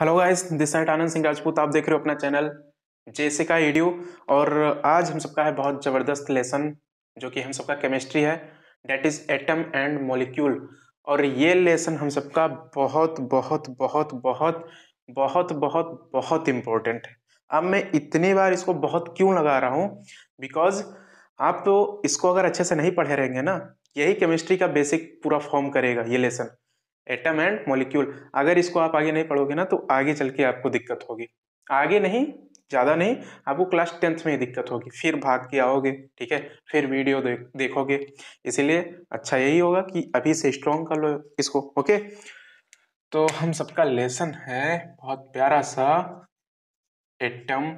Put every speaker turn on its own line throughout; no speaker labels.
Hello guys this side Anand Singh Rajput आप देख रहे हो अपना चैनल जेसे का वीडियो और आज हम सबका है बहुत ज़बरदस्त लेसन जो कि हम सबका केमिस्ट्री है that is atom and molecule और ये लेसन हम सबका बहुत बहुत बहुत बहुत बहुत बहुत बहुत इम्पोर्टेंट है अब मैं इतनी बार इसको बहुत क्यों लगा रहा हूँ बिकॉज आप तो इसको अगर अच्छे से नहीं पढ़े रहेंगे ना यही केमिस्ट्री का बेसिक पूरा फॉर्म करेगा ये लेसन एटम एंड मॉलिक्यूल अगर इसको आप आगे नहीं पढ़ोगे ना तो आगे चल के आपको दिक्कत होगी आगे नहीं ज़्यादा नहीं आपको क्लास टेंथ में ही दिक्कत होगी फिर भाग के आओगे ठीक है फिर वीडियो दे, देखोगे इसीलिए अच्छा यही होगा कि अभी से स्ट्रॉन्ग कर लो इसको ओके तो हम सबका लेसन है बहुत प्यारा सा atom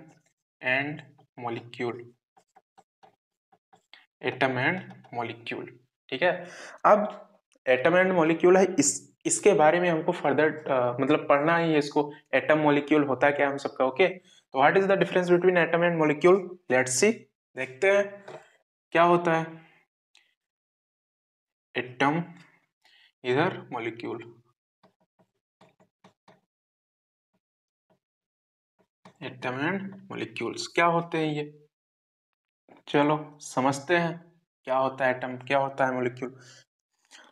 and molecule atom and molecule ठीक है अब एटम एंड मॉलिक्यूल है इस इसके बारे में हमको फर्दर uh, मतलब पढ़ना ही है इसको एटम मोलिक्यूल होता क्या हम सबका ओके तो what is the difference between atom and molecule let's see देखते हैं क्या होता है
एटम इधर मोलिक्यूल एटम एंड मोलिक्यूल्स
क्या होते हैं ये चलो समझते हैं क्या होता है एटम क्या होता है मोलिक्यूल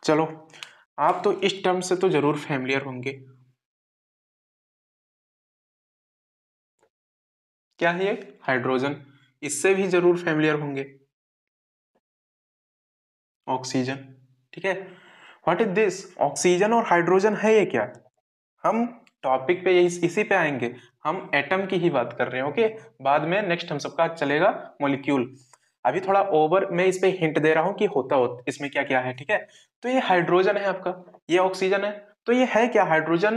चलो आप तो इस टर्म से तो जरूर फैमिलियर होंगे क्या है ये हाइड्रोजन इससे भी जरूर फैमिलियर होंगे ऑक्सीजन ठीक है व्हाट इज दिस ऑक्सीजन और हाइड्रोजन है ये क्या हम टॉपिक पे यही इसी पे आएंगे हम एटम की ही बात कर रहे हैं ओके बाद में नेक्स्ट हम सबका चलेगा मोलिक्यूल अभी थोड़ा ओवर मैं इस पे हिंट दे रहा हूं कि होता हो इसमें क्या क्या है ठीक है तो ये हाइड्रोजन है आपका ये ऑक्सीजन है तो ये है क्या hydrogen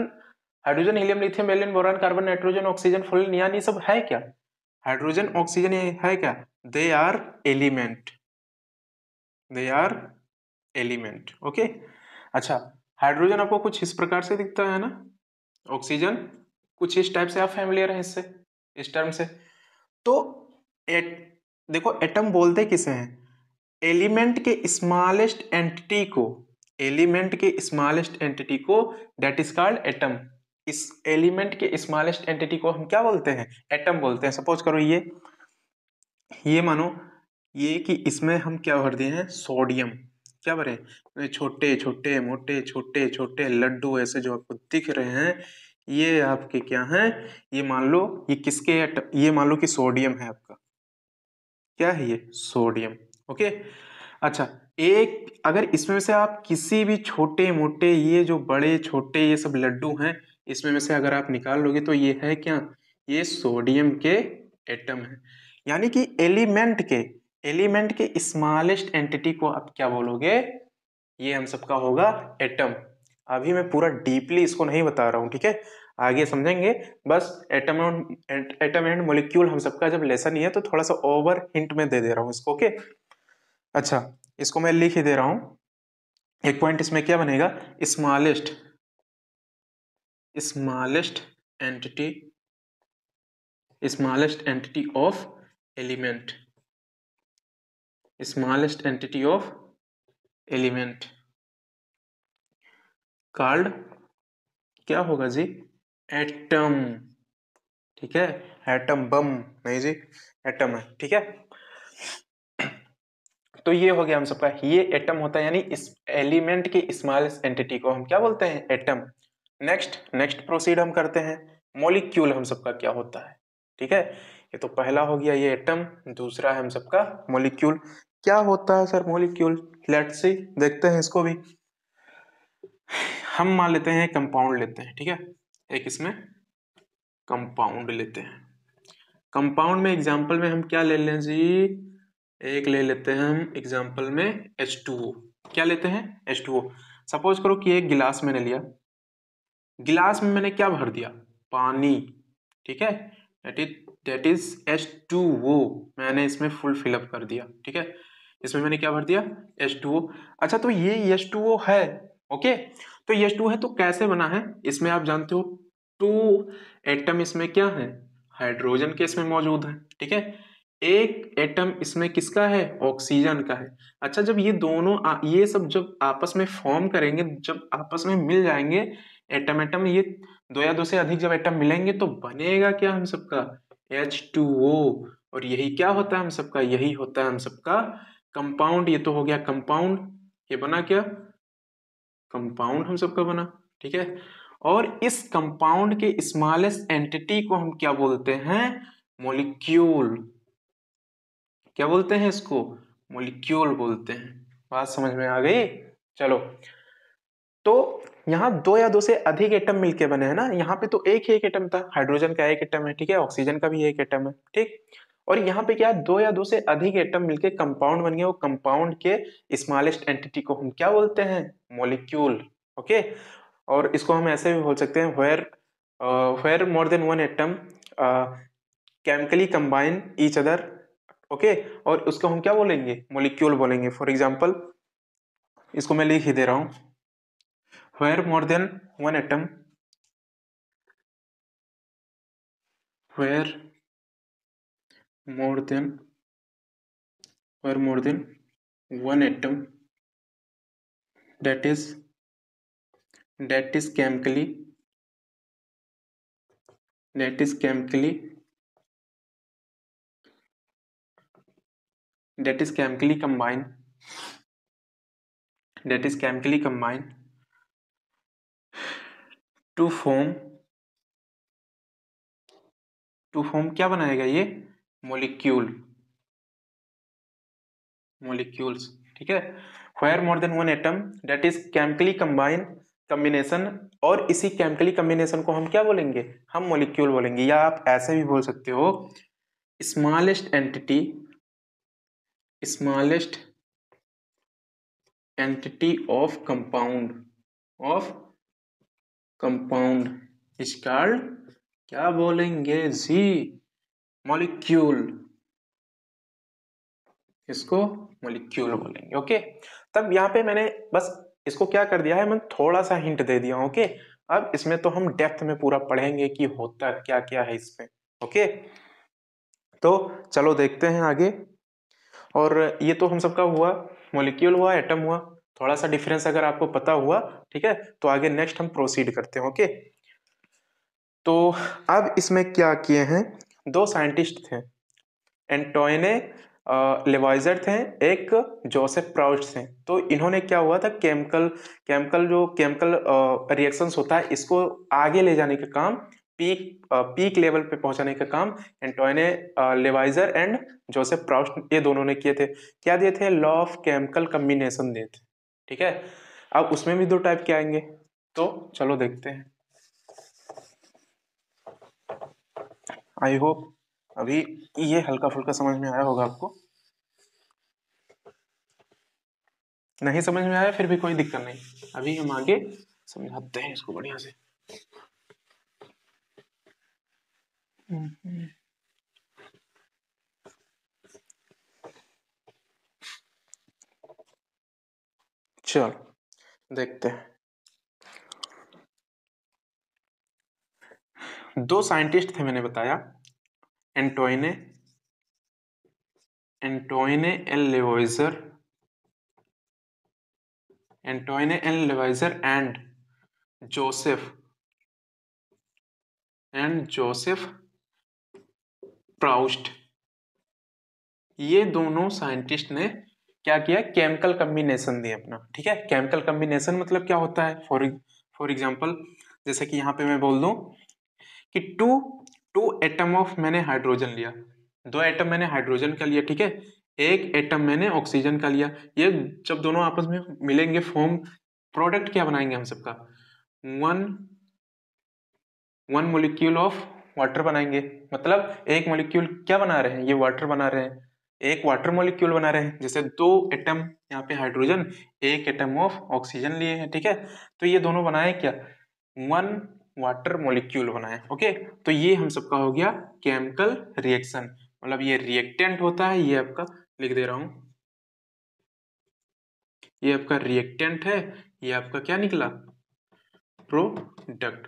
hydrogen helium lithium beryllium boron carbon nitrogen oxygen fluorine neon ये सब है क्या हाइड्रोजन ऑक्सीजन ये है क्या they are element they are element okay अच्छा हाइड्रोजन आपको कुछ इस प्रकार से दिखता है ना ऑक्सीजन कुछ इस टाइप से आप फैमिलियर हैं इससे इस टर्म से तो एट देखो एटम बोलते किसे हैं एलिमेंट के स्मॉलेस्ट एंटिटी को एलिमेंट के स्मॉलेस्ट एंटिटी को दैट इज कॉल्ड एटम इस एलिमेंट के स्मॉलेस्ट एंटिटी को हम क्या बोलते हैं एटम बोलते हैं सपोज करो ये ये मानो ये कि इसमें हम क्या भर दिए हैं सोडियम क्या भरे छोटे छोटे मोटे छोटे छोटे लड्डू ऐसे जो आपको दिख रहे हैं ये आपके क्या हैं ये मान लो ये किसके एटम ये मान लो कि सोडियम है आपका क्या है ये सोडियम ओके अच्छा एक अगर इसमें से आप किसी भी छोटे मोटे ये जो बड़े छोटे ये सब लड्डू हैं इसमें में से अगर आप निकाल लोगे तो ये है क्या ये सोडियम के एटम है यानी कि एलिमेंट के एलिमेंट के स्मॉलेस्ट एंटिटी को आप क्या बोलोगे ये हम सबका होगा एटम अभी मैं पूरा डीपली इसको नहीं बता रहा हूँ ठीक है आगे समझेंगे बस atom and atom and molecule हम सबका जब लेसन ही है तो थोड़ा सा ओवर हिंट में दे दे रहा हूँ इसको ओके okay? अच्छा इसको मैं लिख ही दे रहा हूं एक पॉइंट इसमें क्या बनेगा smallest
smallest entity smallest entity of element smallest entity of element called
क्या होगा जी एटम ठीक है एटम बम नहीं जी एटम है ठीक है तो ये हो गया हम सबका ये एटम होता है यानी इस एलिमेंट की स्मॉलेस्ट एंटिटी को हम क्या बोलते हैं एटम नेक्स्ट नेक्स्ट प्रोसीड हम करते हैं मोलिक्यूल हम सबका क्या होता है ठीक है ये तो पहला हो गया ये एटम दूसरा है हम सबका मोलिक्यूल क्या होता है सर मोलिक्यूल लेट सी देखते हैं इसको भी हम मान लेते हैं कंपाउंड लेते हैं ठीक है एक इसमें कंपाउंड लेते हैं कंपाउंड में एग्जांपल में हम क्या ले लें जी एक ले लेते हैं हम एग्जाम्पल में एच टू ओ क्या लेते हैं एच टू ओ सपोज करो कि एक गिलास मैंने लिया गिलास में मैंने क्या भर दिया पानी ठीक है that is that is H two O मैंने इसमें फुल फिलअप कर दिया ठीक है इसमें मैंने क्या भर दिया एच टू ओ अच्छा तो ये एच टू ओ है ओके तो एच टू है तो कैसे बना है इसमें आप जानते हो टू एटम इसमें क्या है हाइड्रोजन के इसमें मौजूद है ठीक है एक एटम इसमें किसका है ऑक्सीजन का है अच्छा जब ये दोनों आ, ये सब जब आपस में फॉर्म करेंगे जब आपस में मिल जाएंगे एटम एटम ये दो या दो से अधिक जब एटम मिलेंगे तो बनेगा क्या हम सबका एच टू ओ और यही क्या होता है हम सबका यही होता है हम सबका कंपाउंड ये तो हो गया कंपाउंड ये बना क्या कंपाउंड हम सबका बना ठीक है और इस कंपाउंड के स्मॉलेस्ट एंटिटी को हम क्या बोलते हैं मोलिक्यूल क्या बोलते हैं इसको मोलिक्यूल बोलते हैं बात समझ में आ गई चलो तो यहाँ दो या दो से अधिक एटम मिलके बने हैं ना यहाँ पे तो एक ही एक एटम था हाइड्रोजन का एक एटम है ठीक है ऑक्सीजन का भी एक एटम है ठीक और यहाँ पे क्या दो या दो से अधिक एटम मिलके कंपाउंड बन गया वो कंपाउंड के स्मॉलेस्ट एंटिटी को हम क्या बोलते हैं मोलिक्यूल ओके और इसको हम ऐसे भी बोल सकते हैं where where more than one atom chemically combine each other okay और उसको हम क्या बोलेंगे मोलिक्यूल बोलेंगे फॉर एग्जाम्पल इसको मैं लिख ही दे रहा हूं where more than one atom
where more than where more than one atom that is that is chemically that is chemically that is chemically combined that is chemically combine to form to form क्या बनाएगा ये
molecule molecules ठीक है where more than one atom that is chemically combine combination और इसी chemically combination को हम क्या बोलेंगे हम मोलिक्यूल बोलेंगे या आप ऐसे भी बोल सकते हो smallest entity smallest
entity of compound of compound is called क्या बोलेंगे जी मॉलिक्यूल
इसको मॉलिक्यूल बोलेंगे ओके तब यहाँ पे मैंने बस इसको क्या कर दिया है मैंने थोड़ा सा हिंट दे दिया ओके अब इसमें तो हम डेप्थ में पूरा पढ़ेंगे कि होता क्या क्या है इसमें ओके तो चलो देखते हैं आगे और ये तो हम सबका हुआ मोलिक्यूल हुआ एटम हुआ थोड़ा सा डिफरेंस अगर आपको पता हुआ ठीक है तो आगे नेक्स्ट हम प्रोसीड करते हैं ओके तो अब इसमें क्या किए हैं दो साइंटिस्ट थे एंटोने लेवाइजर थे एक जोसेफ प्राउस्ट थे तो इन्होंने क्या हुआ था केमिकल केमिकल जो केमिकल रिएक्शंस होता है इसको आगे ले जाने का काम पीक पीक लेवल पे पहुंचाने का काम Antoine Lavoisier and Joseph Proust ये दोनों ने किए थे क्या दिए थे लॉ ऑफ केमिकल कम्बिनेशन दिए थे ठीक है अब उसमें भी दो टाइप के आएंगे तो चलो देखते हैं आई होप अभी ये हल्का फुल्का समझ में आया होगा आपको नहीं समझ में आया फिर भी कोई दिक्कत नहीं अभी हम आगे समझाते हैं इसको बढ़िया से
चल mm-hmm. चलो
देखते हैं दो साइंटिस्ट थे मैंने बताया Antoine Antoine L Lavoisier
Antoine L Lavoisier and Joseph and Joseph Proust
ये दोनों साइंटिस्ट ने क्या किया केमिकल कम्बिनेशन दिया अपना ठीक है केमिकल कम्बिनेशन मतलब क्या होता है फॉर फॉर एग्जाम्पल जैसे कि यहाँ पे मैं बोल दूँ कि टू टू एटम ऑफ मैंने हाइड्रोजन लिया दो एटम मैंने हाइड्रोजन का लिया ठीक है एक एटम मैंने ऑक्सीजन का लिया ये जब दोनों आपस में मिलेंगे फॉर्म प्रोडक्ट क्या बनाएंगे हम सबका one one molecule of water बनाएंगे मतलब एक मॉलिक्यूल क्या बना रहे हैं ये वाटर बना रहे हैं एक वाटर मॉलिक्यूल बना रहे हैं जैसे दो एटम यहाँ पे हाइड्रोजन एक एटम ऑफ ऑक्सीजन लिए हैं ठीक है तो ये दोनों बनाए क्या वन वाटर मॉलिक्यूल बनाए ओके तो ये हम सबका हो गया केमिकल रिएक्शन मतलब ये रिएक्टेंट होता है ये आपका लिख दे रहा हूं ये आपका रिएक्टेंट है ये आपका क्या निकला प्रोडक्ट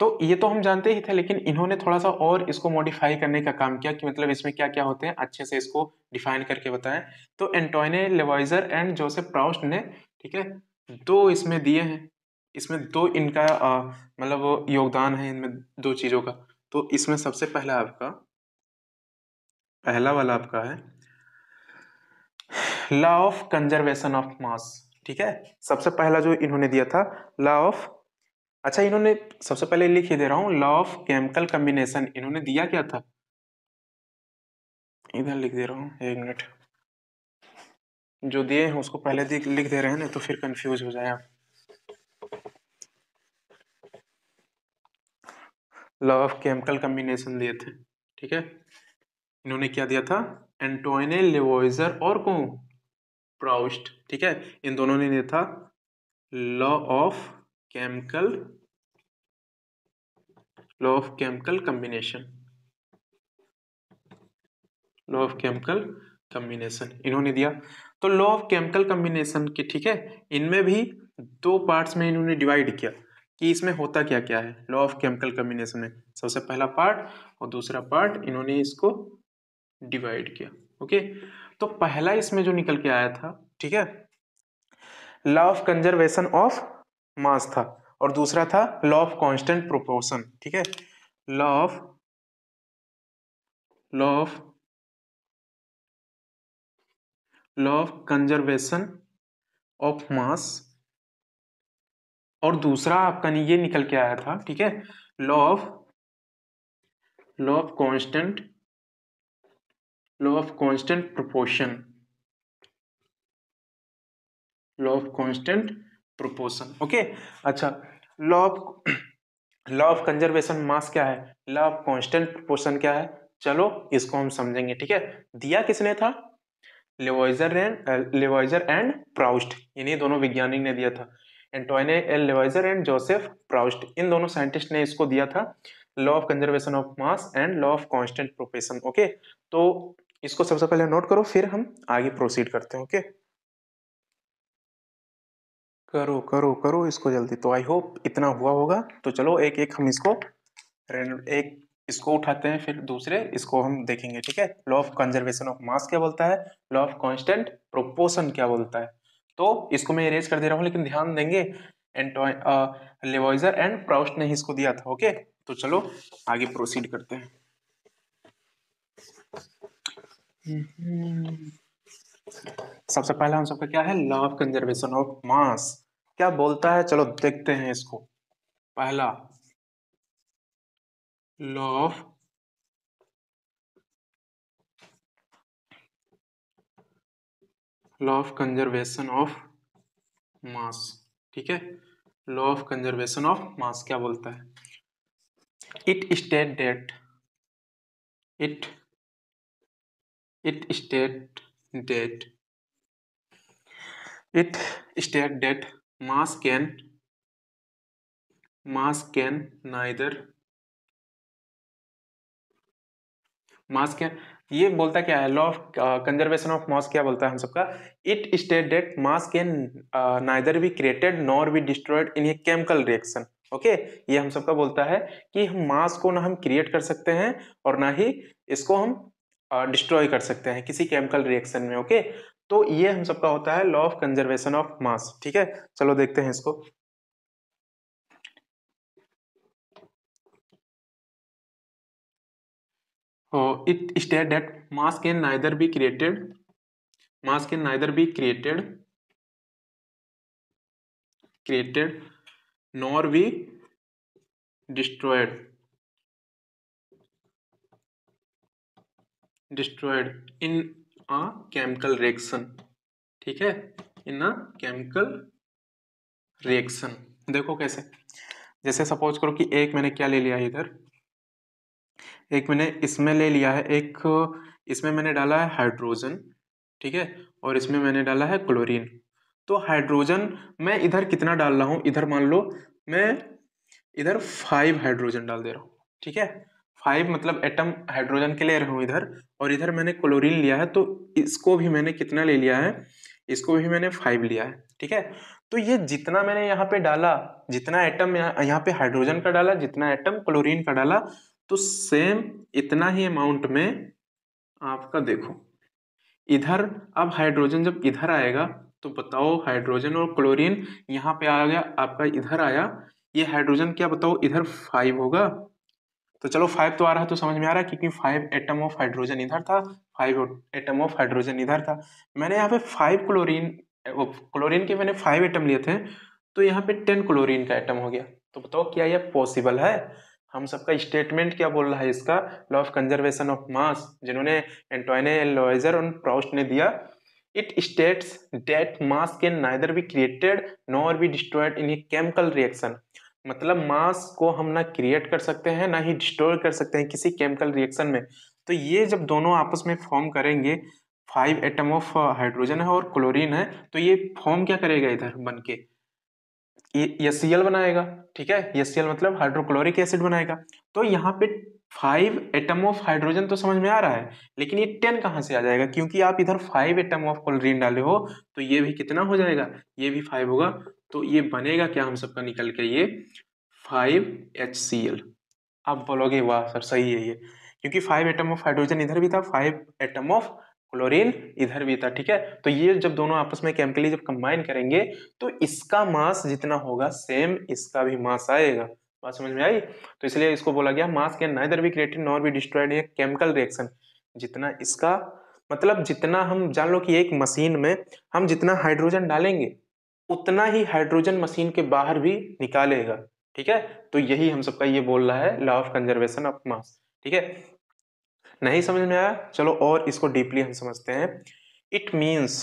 तो ये तो हम जानते ही थे लेकिन इन्होंने थोड़ा सा और इसको मॉडिफाई करने का काम किया कि मतलब इसमें क्या क्या होते हैं अच्छे से इसको डिफाइन करके बताएं तो Antoine Lavoisier and Joseph Proust ने ठीक है दो इसमें दिए हैं इसमें दो इनका मतलब योगदान है इनमें दो चीज़ों का तो इसमें सबसे पहला आपका पहला वाला आपका है law of conservation of mass ठीक है सबसे पहला जो इन्होंने दिया था लॉ ऑफ अच्छा इन्होंने सबसे पहले लिख ही दे रहा हूं लॉ ऑफ केमिकल कम्बिनेशन इन्होंने दिया क्या था इधर लिख दे रहा हूँ एक मिनट जो दिए हैं उसको पहले लिख दे रहे हैं ना तो फिर कंफ्यूज हो जाए लॉ ऑफ केमिकल कम्बिनेशन दिए थे ठीक है इन्होंने क्या दिया था एंटोने लेवोइजर और को प्राउस्ट ठीक है इन दोनों ने दिया था law of chemical law of chemical combination law of chemical combination इन्होंने दिया तो लॉ ऑफ केमिकल कम्बिनेशन की ठीक है इनमें भी दो पार्ट्स में इन्होंने डिवाइड किया कि इसमें होता क्या क्या है लॉ ऑफ केमिकल कम्बिनेशन में सबसे पहला पार्ट और दूसरा पार्ट इन्होंने इसको डिवाइड किया ओके तो पहला इसमें जो निकल के आया था ठीक है law of conservation of mass था और दूसरा था लॉ ऑफ कांस्टेंट प्रोपोर्शन ठीक है law of law
of law of conservation of mass और दूसरा आपका ये निकल के आया था ठीक है law of law of constant law of constant proportion
law of constant proportion okay अच्छा law of law of conservation mass क्या है लॉ ऑफ कॉन्स्टेंट प्रोपोर्शन क्या है चलो इसको हम समझेंगे ठीक है दिया किसने था Lavoisier and Lavoisier and Proust इन्हीं दोनों वैज्ञानिक ने दिया था Antoine L Lavoisier and Joseph Proust इन दोनों साइंटिस्ट ने इसको दिया था law of conservation of mass and law of constant proportion okay तो इसको सबसे पहले नोट करो फिर हम आगे प्रोसीड करते हैं ओके okay? करो करो करो इसको जल्दी तो आई होप इतना हुआ होगा तो चलो एक एक हम इसको एक इसको उठाते हैं फिर दूसरे इसको हम देखेंगे ठीक है law of conservation of mass क्या बोलता है लॉ ऑफ कॉन्स्टेंट प्रोपोर्शन क्या बोलता है तो इसको मैं इरेज कर दे रहा हूँ लेकिन ध्यान देंगे लेवाइजर एंड प्राउस्ट ने ही इसको दिया था ओके तो चलो आगे प्रोसीड करते हैं हम्म, सबसे पहला हम सबका क्या है law of conservation of mass क्या बोलता है चलो देखते हैं इसको पहला
law of law of conservation
of mass ठीक है law of conservation of mass क्या बोलता है
it state that it it state that it state that mass can mass
can neither mass क्या ये बोलता क्या है law of conservation of mass क्या बोलता है हम सबका it state that mass can neither be created nor be destroyed in a chemical reaction okay ये हम सबका बोलता है कि हम मास को ना हम क्रिएट कर सकते हैं और ना ही इसको हम डिस्ट्रॉय कर सकते हैं किसी केमिकल रिएक्शन में ओके तो ये हम सबका होता है law of conservation of mass ठीक है चलो देखते हैं इसको
it state that mass can neither be created mass can neither be created created nor be destroyed
destroyed in a chemical reaction ठीक है इन अ केमिकल रिएक्शन देखो कैसे जैसे सपोज करो कि एक मैंने क्या ले लिया इधर एक मैंने इसमें ले लिया है एक इसमें मैंने डाला है हाइड्रोजन ठीक है और इसमें मैंने डाला है क्लोरीन तो हाइड्रोजन मैं इधर कितना डाल रहा हूँ इधर मान लो मैं इधर फाइव हाइड्रोजन डाल दे रहा हूँ ठीक है फाइव मतलब एटम हाइड्रोजन के ले रहा हूँ इधर और इधर मैंने क्लोरीन लिया है तो इसको भी मैंने कितना ले लिया है इसको भी मैंने फाइव लिया है ठीक है तो ये जितना मैंने यहाँ पे डाला जितना एटम यहाँ पे हाइड्रोजन का डाला जितना एटम क्लोरीन का डाला तो सेम इतना ही अमाउंट में आपका देखो इधर अब हाइड्रोजन जब इधर आएगा तो बताओ हाइड्रोजन और क्लोरीन यहाँ पे आ गया आपका इधर आया ये हाइड्रोजन क्या बताओ इधर फाइव होगा तो चलो फाइव तो आ रहा है तो समझ में आ रहा है क्योंकि फाइव एटम ऑफ हाइड्रोजन इधर था फाइव एटम ऑफ हाइड्रोजन इधर था मैंने यहाँ पे फाइव क्लोरीन क्लोरीन के मैंने फाइव एटम लिए थे तो यहाँ पे टेन क्लोरीन का एटम हो गया तो बताओ क्या यह पॉसिबल है हम सबका स्टेटमेंट क्या बोल रहा है इसका law of conservation of mass जिन्होंने एंटोइने लोइजर और प्राउस्ट ने दिया it states that mass can neither be created nor be destroyed in a chemical reaction मतलब मास को हम ना क्रिएट कर सकते हैं ना ही डिस्टोर कर सकते हैं किसी केमिकल रिएक्शन में तो ये जब दोनों आपस में फॉर्म करेंगे फाइव एटम ऑफ हाइड्रोजन है और क्लोरीन है तो ये फॉर्म क्या करेगा इधर बन के ये सी एल बनाएगा ठीक है ये सी एल मतलब हाइड्रोक्लोरिक एसिड बनाएगा तो यहाँ पे फाइव एटम ऑफ हाइड्रोजन तो समझ में आ रहा है लेकिन ये टेन कहाँ से आ जाएगा क्योंकि आप इधर फाइव एटम ऑफ क्लोरीन डाले हो तो ये भी कितना हो जाएगा ये भी फाइव होगा तो ये बनेगा क्या हम सबका निकल के ये फाइव एच सी एल आप बोलोगे वाह सर सही है ये क्योंकि फाइव एटम ऑफ हाइड्रोजन इधर भी था फाइव एटम ऑफ क्लोरीन इधर भी था ठीक है तो ये जब दोनों आपस में केमिकली जब कंबाइन करेंगे तो इसका मास जितना होगा सेम इसका भी मास आएगा बात समझ में आई तो इसलिए इसको बोला गया मास can neither be created nor be destroyed है केमिकल रिएक्शन जितना इसका मतलब जितना हम जान लो कि एक मशीन में हम जितना हाइड्रोजन डालेंगे उतना ही हाइड्रोजन मशीन के बाहर भी निकालेगा ठीक है तो यही हम सबका ये बोल रहा है law of conservation of mass ठीक है नहीं समझ में आया चलो और इसको डीपली हम समझते हैं इट मीन्स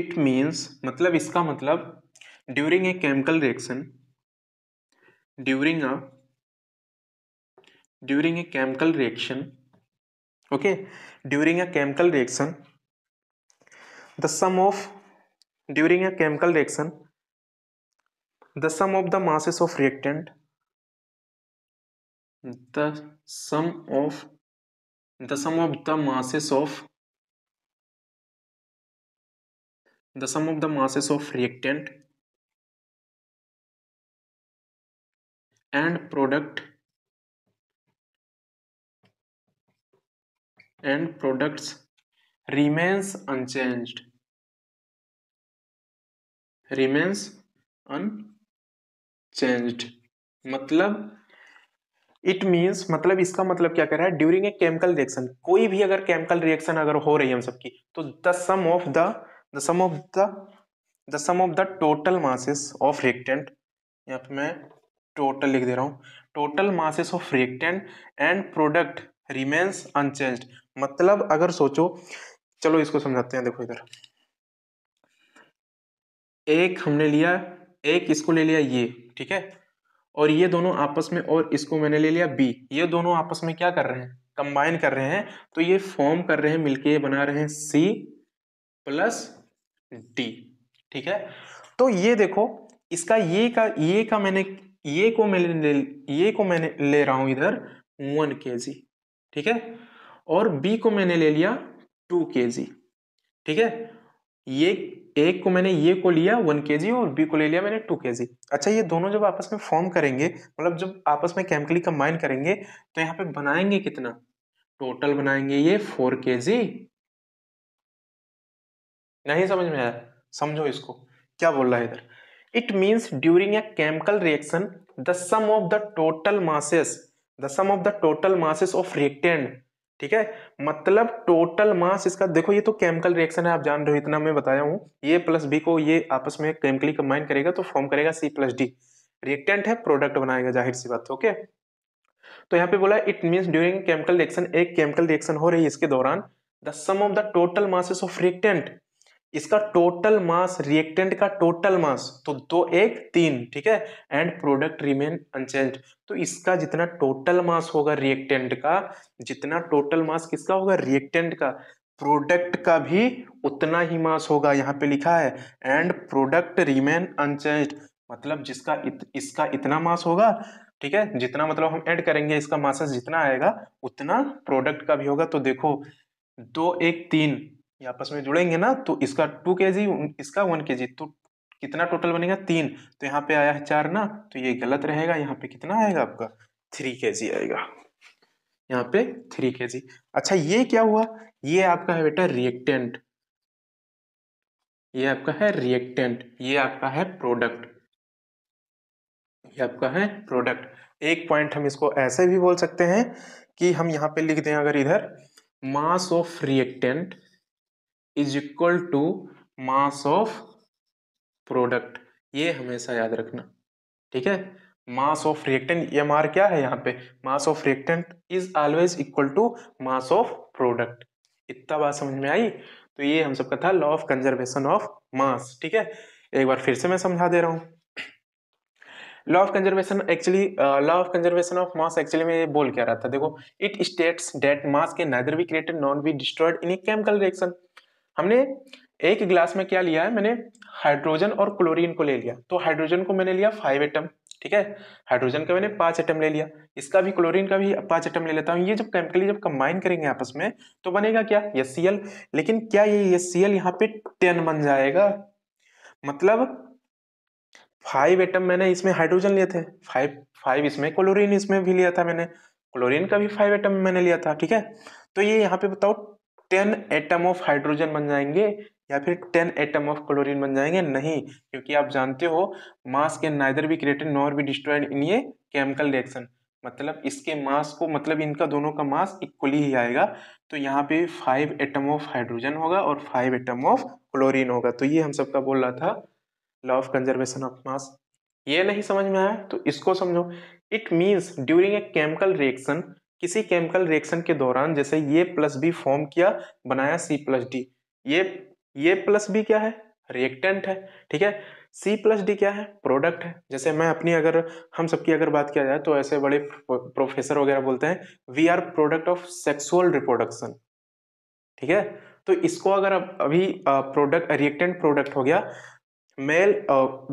इट मीन्स मतलब इसका मतलब during a chemical reaction during a during a chemical reaction okay during a chemical reaction the sum of during a chemical reaction the sum of the masses of reactant the sum of
the sum of the masses of the sum of the masses of reactant and product and products remains unchanged remains unchanged
मतलब it means मतलब इसका मतलब क्या कह रहा है during a chemical reaction कोई भी अगर केमिकल रिएक्शन अगर हो रही है हम सबकी तो the sum of the the sum of the the sum of the total masses of reactant यहाँ पे मैं टोटल लिख दे रहा हूँ total masses of reactant and product remains unchanged मतलब अगर सोचो चलो इसको समझाते हैं देखो इधर एक हमने लिया एक इसको ले लिया ये ठीक है और ये दोनों आपस में और इसको मैंने ले लिया बी ये दोनों आपस में क्या कर रहे हैं कंबाइन कर रहे हैं तो ये फॉर्म कर रहे हैं मिलके बना रहे हैं सी प्लस डी ठीक है तो ये देखो इसका ये का ये का मैंने ये को मैंने ये को मैंने ले रहा हूं इधर वन के जी ठीक है और बी को मैंने ले लिया टू के ठीक है ये एक को मैंने ये को लिया वन के और बी को ले लिया मैंने टू के अच्छा ये दोनों जब आपस में फॉर्म करेंगे मतलब जब आपस में केमिकली कंबाइन करेंगे तो यहाँ पे बनाएंगे कितना टोटल बनाएंगे ये फोर के नहीं समझ में आया समझो इसको क्या बोल रहा है इधर it means during a chemical reaction the sum of the total masses the sum of the total masses of reactant ठीक है मतलब टोटल मास इसका देखो ये तो केमिकल रिएक्शन है आप जान रहे हो इतना मैं बताया हूँ ये प्लस बी को ये आपस में केमिकली कंबाइन करेगा तो फॉर्म करेगा सी प्लस डी रिएक्टेंट है प्रोडक्ट बनाएगा जाहिर सी बात ओके तो यहाँ पे बोला it mean during chemical reaction एक केमिकल रिएक्शन हो रही है इसके दौरान the sum of the total masses of reactant इसका टोटल मास रिएक्टेंट का टोटल मास तो दो एक तीन ठीक है एंड प्रोडक्ट रिमेन अनचेंज तो इसका जितना टोटल मास होगा रिएक्टेंट का जितना टोटल मास किसका होगा रिएक्टेंट का प्रोडक्ट का भी उतना ही मास होगा यहाँ पे लिखा है एंड प्रोडक्ट रिमेन अनचेंज मतलब जिसका इत, इसका इतना मास होगा ठीक है जितना मतलब हम ऐड करेंगे इसका मासस जितना आएगा उतना प्रोडक्ट का भी होगा तो देखो दो एक तीन ये आपस में जुड़ेंगे ना तो इसका टू के जी इसका वन के जी तो कितना टोटल बनेगा तीन तो यहाँ पे आया है चार ना तो ये गलत रहेगा यहाँ पे कितना आएगा आपका थ्री के जी आएगा यहाँ पे थ्री के जी अच्छा ये क्या हुआ ये आपका है बेटा रिएक्टेंट ये आपका है रिएक्टेंट ये आपका है प्रोडक्ट ये आपका है प्रोडक्ट एक पॉइंट हम इसको ऐसे भी बोल सकते हैं कि हम यहाँ पे लिख दें अगर इधर mass of reactant is equal to mass of product ये हमेशा याद रखना ठीक है mass of reactant M R क्या है यहाँ पे mass of reactant is always equal to mass of product इतना बात समझ में आई तो ये हम सबका था law of conservation of mass ठीक है एक बार फिर से मैं समझा दे रहा हूँ law of conservation actually law of conservation of mass actually मैं ये बोल क्या रहा था देखो it states that mass can neither be created nor be destroyed in a chemical reaction हमने एक ग्लास में क्या लिया है मैंने हाइड्रोजन और क्लोरीन को ले लिया तो हाइड्रोजन को मैंने लिया फाइव एटम ठीक है हाइड्रोजन का मैंने पांच एटम ले लिया इसका भी क्लोरीन का भी पांच एटम ले लेता हूँ ये जब केमिकली जब कंबाइन करेंगे आपस में तो बनेगा क्या एस लेकिन क्या ये एस सी यहाँ पे टेन बन जाएगा मतलब फाइव एटम मैंने इसमें हाइड्रोजन लिए थे फाइव फाइव इसमें क्लोरीन इसमें भी लिया था मैंने क्लोरीन का भी फाइव एटम मैंने लिया था ठीक है तो ये यहाँ पे बताओ टेन एटम ऑफ हाइड्रोजन बन जाएंगे या फिर टेन एटम ऑफ क्लोरीन बन जाएंगे नहीं क्योंकि आप जानते हो मास can neither be created nor be destroyed in ये केमिकल रिएक्शन मतलब इसके मास को मतलब इनका दोनों का मास इक्वली ही आएगा तो यहाँ पे फाइव एटम ऑफ हाइड्रोजन होगा और फाइव एटम ऑफ क्लोरीन होगा तो ये हम सबका बोल रहा था law of conservation of mass ये नहीं समझ में आया तो इसको समझो it means during a chemical reaction किसी केमिकल रिएक्शन के दौरान जैसे ये प्लस बी फॉर्म किया बनाया सी प्लस डी ये ये प्लस बी क्या है रिएक्टेंट है ठीक है सी प्लस डी क्या है प्रोडक्ट है जैसे मैं अपनी अगर हम सबकी अगर बात किया जाए तो ऐसे बड़े प्रोफेसर वगैरह बोलते हैं we are product of sexual reproduction ठीक है तो इसको अगर अब अभी प्रोडक्ट रिएक्टेंट प्रोडक्ट हो गया मेल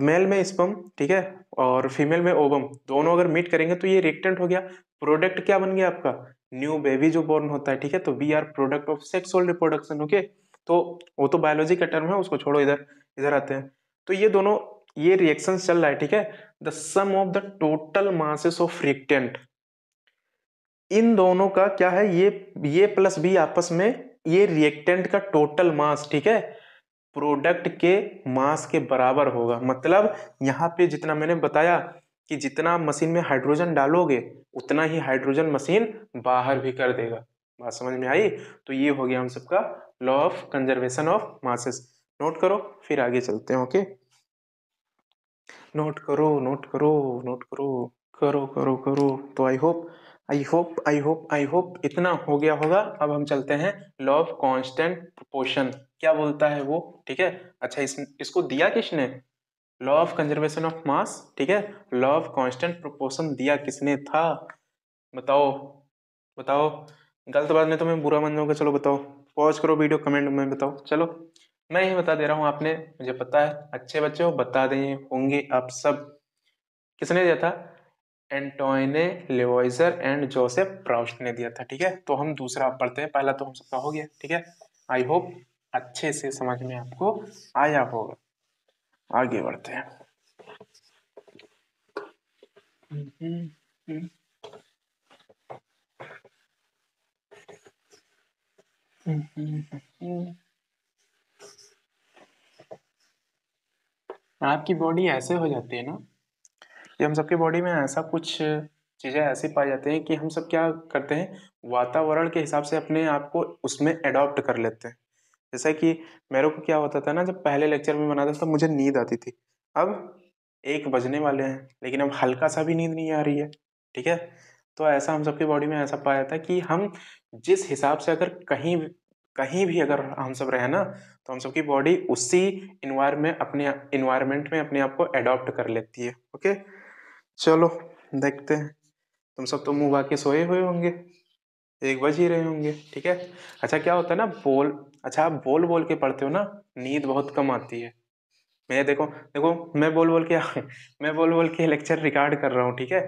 मेल में स्पम ठीक है और फीमेल में ओवम दोनों अगर मीट करेंगे तो ये रिएक्टेंट हो गया प्रोडक्ट क्या बन गया आपका न्यू बेबी जो बॉर्न होता है ठीक है तो we are product of sexual reproduction okay तो वो तो बायोलॉजी का टर्म है उसको छोड़ो इधर इधर आते हैं तो ये दोनों ये रिएक्शन चल रहा है ठीक है the sum of the total masses of reactant इन दोनों का क्या है ये ये प्लस बी आपस में ये रिएक्टेंट का टोटल मास ठीक है प्रोडक्ट के मास के बराबर होगा मतलब यहाँ पे जितना मैंने बताया कि जितना मशीन में हाइड्रोजन डालोगे उतना ही हाइड्रोजन मशीन बाहर भी कर देगा बात समझ में आई तो ये हो गया हम सबका law of conservation of masses note करो फिर आगे चलते हैं ओके नोट करो नोट करो नोट करो करो करो करो तो I hope I hope I hope I hope इतना हो गया होगा अब हम चलते हैं लॉ ऑफ कॉन्स्टेंट प्रोपोर्शन क्या बोलता है वो ठीक है अच्छा इस, इसको दिया किसने law of conservation of mass ठीक है लॉ ऑफ कॉन्स्टेंट प्रोपोर्शन दिया किसने था बताओ बताओ गलत बात में तो मैं बुरा मन जाऊँगा चलो बताओ पॉज करो वीडियो कमेंट में बताओ चलो मैं ही बता दे रहा हूँ आपने मुझे पता है अच्छे बच्चे हो बता दें होंगे आप सब किसने दिया था Antoine Lavoisier and Joseph Proust ने दिया था ठीक है तो हम दूसरा पढ़ते हैं पहला तो हम सबका हो गया ठीक है आई होप अच्छे से समझ में आपको आया होगा आगे बढ़ते हैं आपकी बॉडी ऐसे हो जाती है ना कि हम सबके बॉडी में ऐसा कुछ चीज़ें ऐसी पाई जाती हैं कि हम सब क्या करते हैं वातावरण के हिसाब से अपने आप को उसमें एडॉप्ट कर लेते हैं जैसा कि मेरे को क्या होता था ना जब पहले लेक्चर में बनाता था तो मुझे नींद आती थी अब एक बजने वाले हैं लेकिन अब हल्का सा भी नींद नहीं आ रही है ठीक है तो ऐसा हम सबकी बॉडी में ऐसा पाया था कि हम जिस हिसाब से अगर कहीं कहीं भी अगर हम सब रहे ना तो हम सबकी बॉडी उसी इन्वायरमेंट अपने इन्वायरमेंट में अपने आप को एडॉप्ट कर लेती है ओके चलो देखते हैं तुम सब तो मुंह के सोए हुए होंगे एक बज ही रहे होंगे ठीक है अच्छा क्या होता है ना बोल अच्छा आप बोल बोल के पढ़ते हो ना नींद बहुत कम आती है मैं देखो देखो मैं बोल बोल के मैं बोल बोल के लेक्चर रिकॉर्ड कर रहा हूँ ठीक है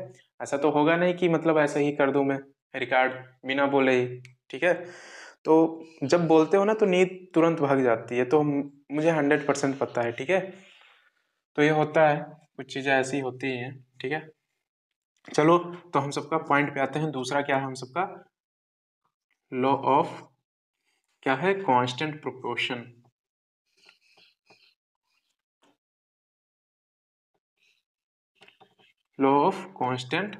ऐसा तो होगा नहीं कि मतलब ऐसा ही कर दूँ मैं रिकॉर्ड बिना बोले ही ठीक है तो जब बोलते हो ना तो नींद तुरंत भाग जाती है तो मुझे हंड्रेड परसेंट पता है ठीक है तो ये होता है कुछ चीज़ें ऐसी होती हैं ठीक है चलो तो हम सबका पॉइंट पे आते हैं दूसरा क्या है हम सबका लॉ ऑफ क्या है constant proportion
law of constant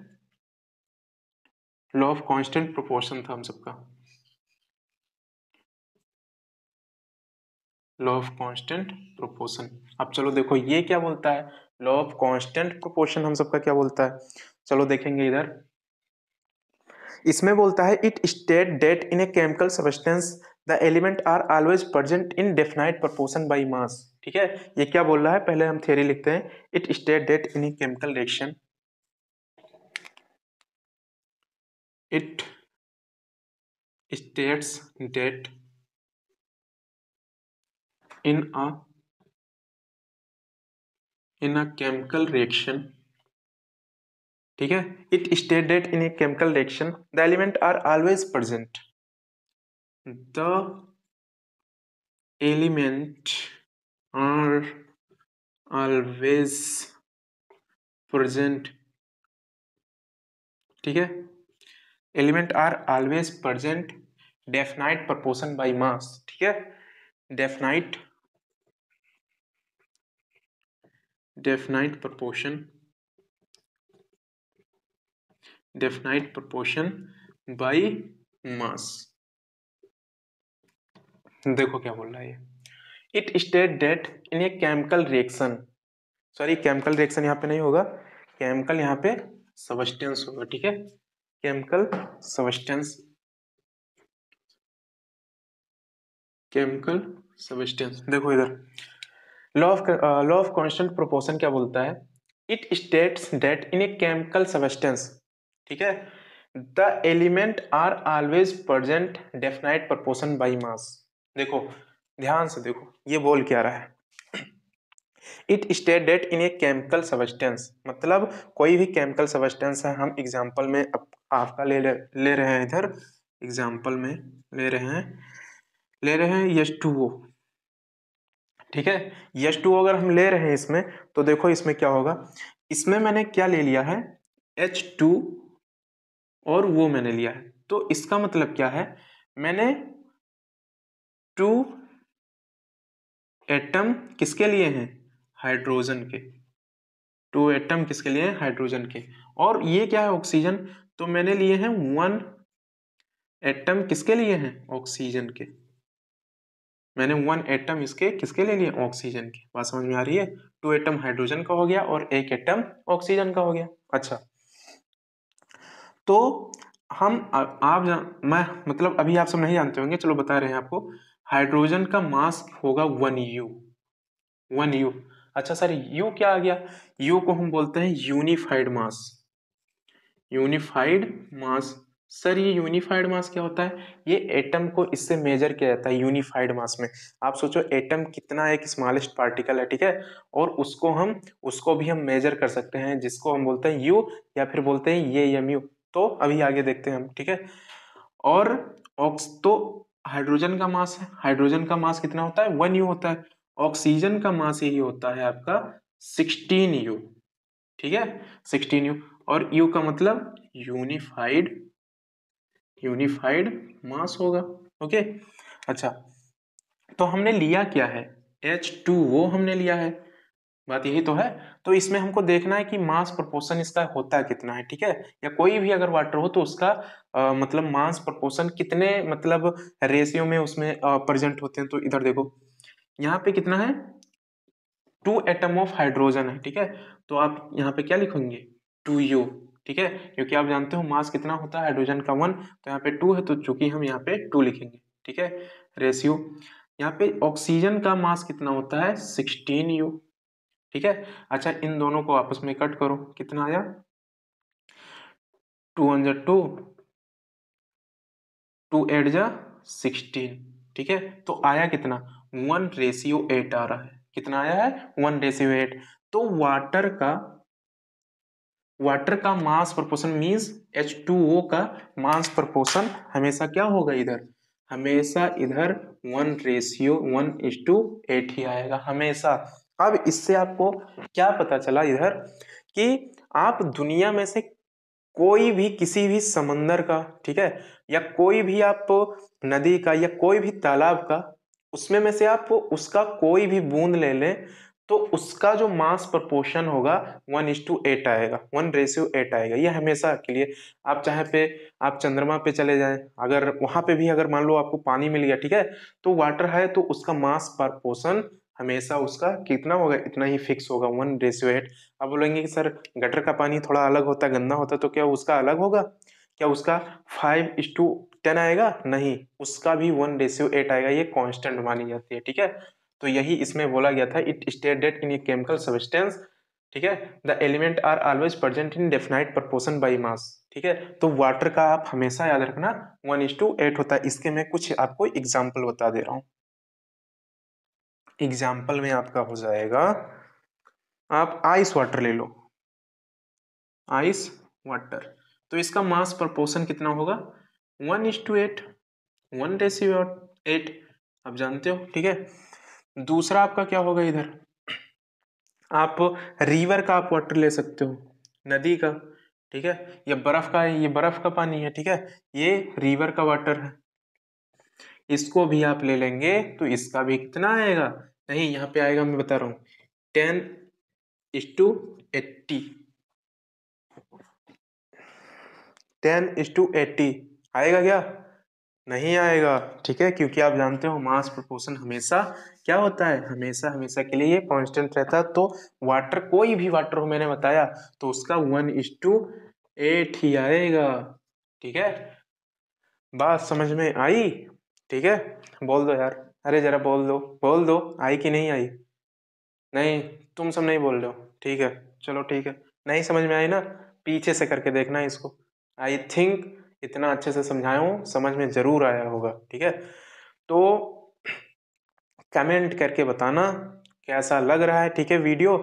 law of constant proportion था हम सबका लॉ ऑफ कांस्टेंट
प्रोपोर्शन अब चलो देखो ये क्या बोलता है लॉ ऑफ कांस्टेंट प्रोपोर्शन हम सबका क्या बोलता है चलो देखेंगे इधर इसमें बोलता है it state that in a chemical substance the element are always present in definite proportion by mass ठीक है ये क्या बोल रहा है पहले हम थ्योरी लिखते हैं it state that in a chemical reaction it
states that in a in a chemical reaction ठीक है it stated in a chemical reaction the element are always present the element are always present
ठीक है element are always present definite proportion by mass ठीक है definite definite proportion
definite proportion by mass
देखो क्या बोल रहा है ये it state that in a chemical reaction sorry chemical reaction यहाँ पे नहीं होगा केमिकल यहाँ पे सबस्टेंस होगा ठीक है केमिकल सबस्टेंस केमिकल सबस्टेंस देखो इधर law of law of constant proportion क्या बोलता है it states that in a chemical substance ठीक है the element are always present definite by mass देखो ध्यान से देखो ये बोल क्या रहा है it state that in a chemical substance मतलब कोई भी केमिकल सबस्टेंस है हम एग्जाम्पल में अप, आपका ले ले रहे हैं इधर एग्जाम्पल में ले रहे हैं ले रहे हैं यस टू ओ ठीक है यश टू अगर हम ले रहे हैं इसमें तो देखो इसमें क्या होगा इसमें मैंने क्या ले लिया है एच टू और वो मैंने लिया है तो इसका मतलब क्या है
मैंने टू एटम
किसके लिए हैं हाइड्रोजन के टू एटम किसके लिए हैं हाइड्रोजन के और ये क्या है ऑक्सीजन तो मैंने लिए हैं वन एटम किसके लिए हैं ऑक्सीजन के मैंने वन एटम इसके किसके ले लिए ऑक्सीजन के बात समझ में आ रही है टू एटम हाइड्रोजन का हो गया और एक एटम ऑक्सीजन का हो गया अच्छा तो हम आप जान मैं मतलब अभी आप सब नहीं जानते होंगे चलो बता रहे हैं आपको हाइड्रोजन का मास होगा वन यू वन यू अच्छा सर यू क्या आ गया यू को हम बोलते हैं unified mass unified mass sir ये यूनिफाइड मास क्या होता है ये एटम को इससे मेजर किया जाता है यूनिफाइड मास में आप सोचो एटम कितना एक स्मॉलेस्ट पार्टिकल है ठीक है और उसको हम उसको भी हम मेजर कर सकते हैं जिसको हम बोलते हैं यू या फिर बोलते हैं ये एम यू तो अभी आगे देखते हैं हम ठीक है और ऑक्स तो हाइड्रोजन का मास है हाइड्रोजन का मास कितना होता है वन यू होता है ऑक्सीजन का मास यही होता है आपका सिक्सटीन यू ठीक है सिक्सटीन यू और यू का मतलब यूनिफाइड यूनिफाइड मास होगा ओके अच्छा तो हमने लिया क्या है एच टू वो हमने लिया है बात यही तो है तो इसमें हमको देखना है कि मास प्रपोर्शन इसका होता कितना है ठीक है या कोई भी अगर वाटर हो तो उसका आ, मतलब मास प्रपोर्शन कितने मतलब रेशियो में उसमें प्रेजेंट होते हैं तो इधर देखो यहाँ पे कितना है टू एटम ऑफ हाइड्रोजन है ठीक है तो आप यहाँ पे क्या लिखेंगे टू यू ठीक है क्योंकि आप जानते हो मास कितना होता है हाइड्रोजन का वन तो यहाँ पे टू है तो चूंकि हम यहाँ पे टू लिखेंगे ठीक है रेशियो यहाँ पे ऑक्सीजन का मास कितना होता है सिक्सटीन यू ठीक है अच्छा इन दोनों को आपस में कट करो कितना आया
two hundred two two
eight जा सिक्सटीन ठीक है तो आया कितना वन रेशियो एट आ रहा है कितना आया है वन रेशियो एट तो वाटर का वाटर का मास प्रपोर्शन मीन्स ओ का मास प्रपोर्शन हमेशा क्या होगा इधर हमेशा इधर one ratio one is to eight ही आएगा हमेशा अब इससे आपको क्या पता चला इधर कि आप दुनिया में से कोई भी किसी भी समंदर का ठीक है या कोई भी आप नदी का या कोई भी तालाब का उसमें में से आप उसका कोई भी बूंद ले लें तो उसका जो मास प्रपोर्शन होगा वन इज टू एट आएगा वन रेशियो एट आएगा ये हमेशा के लिए आप चाहे पे आप चंद्रमा पे चले जाएं अगर वहाँ पे भी अगर मान लो आपको पानी मिल गया ठीक है तो वाटर है तो उसका मास प्रपोर्शन हमेशा उसका कितना होगा इतना ही फिक्स होगा वन रेशियो एट आप बोलेंगे कि सर गटर का पानी थोड़ा अलग होता है गंदा होता तो क्या उसका अलग होगा क्या उसका फाइव इज टू टेन आएगा नहीं उसका भी वन रेशियो एट आएगा ये कॉन्स्टेंट मानी जाती है ठीक है तो यही इसमें बोला गया था it state that in a chemical substance ठीक है the element are always present in definite proportion by mass ठीक है तो वाटर का आप हमेशा याद रखना वन इज टू एट होता है इसके मैं कुछ आपको एग्जाम्पल बता दे रहा हूँ एग्जाम्पल में आपका हो जाएगा आप आइस वाटर ले लो आइस वाटर तो इसका मास प्रपोर्सन कितना होगा one is to eight one ratio eight आप जानते हो ठीक है दूसरा आपका क्या होगा इधर आप रिवर का आप वाटर ले सकते हो नदी का ठीक है ये बर्फ का है ये बर्फ का पानी है ठीक है ये रिवर का वाटर है इसको भी आप ले लेंगे तो इसका भी कितना आएगा नहीं यहाँ पे आएगा मैं बता रहा हूँ ten is to eighty ten is to eighty आएगा क्या नहीं आएगा ठीक है क्योंकि आप जानते हो मास प्रपोर्शन हमेशा क्या होता है हमेशा हमेशा के लिए ये कॉन्स्टेंट रहता है तो वाटर कोई भी वाटर हो मैंने बताया तो उसका वन इज टू एट ही आएगा ठीक है बात समझ में आई ठीक है बोल दो यार अरे जरा बोल दो बोल दो आई कि नहीं आई नहीं तुम सब नहीं बोल रहे हो ठीक है चलो ठीक है नहीं समझ में आई ना पीछे से करके देखना है इसको आई थिंक इतना अच्छे से समझाया हूँ समझ में ज़रूर आया होगा ठीक है तो कमेंट करके बताना कैसा लग रहा है ठीक है वीडियो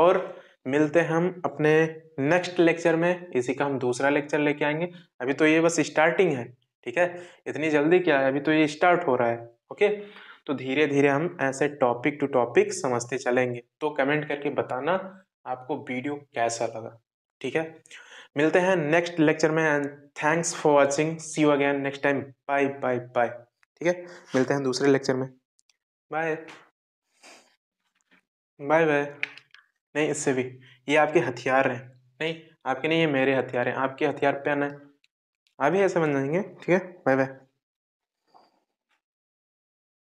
और मिलते हैं हम अपने नेक्स्ट लेक्चर में इसी का हम दूसरा लेक्चर लेके आएंगे अभी तो ये बस स्टार्टिंग है ठीक है इतनी जल्दी क्या है अभी तो ये स्टार्ट हो रहा है ओके तो धीरे धीरे हम ऐसे टॉपिक टू टॉपिक समझते चलेंगे तो कमेंट करके बताना आपको वीडियो कैसा लगा ठीक है मिलते हैं नेक्स्ट लेक्चर में and thanks for watching see you again next time bye bye bye ठीक है मिलते हैं दूसरे लेक्चर में बाय बाय बाय नहीं इससे भी ये आपके हथियार हैं नहीं आपके नहीं ये मेरे हथियार हैं आपके हथियार पे आना है आप ही ऐसे बन जाएंगे ठीक है बाय बाय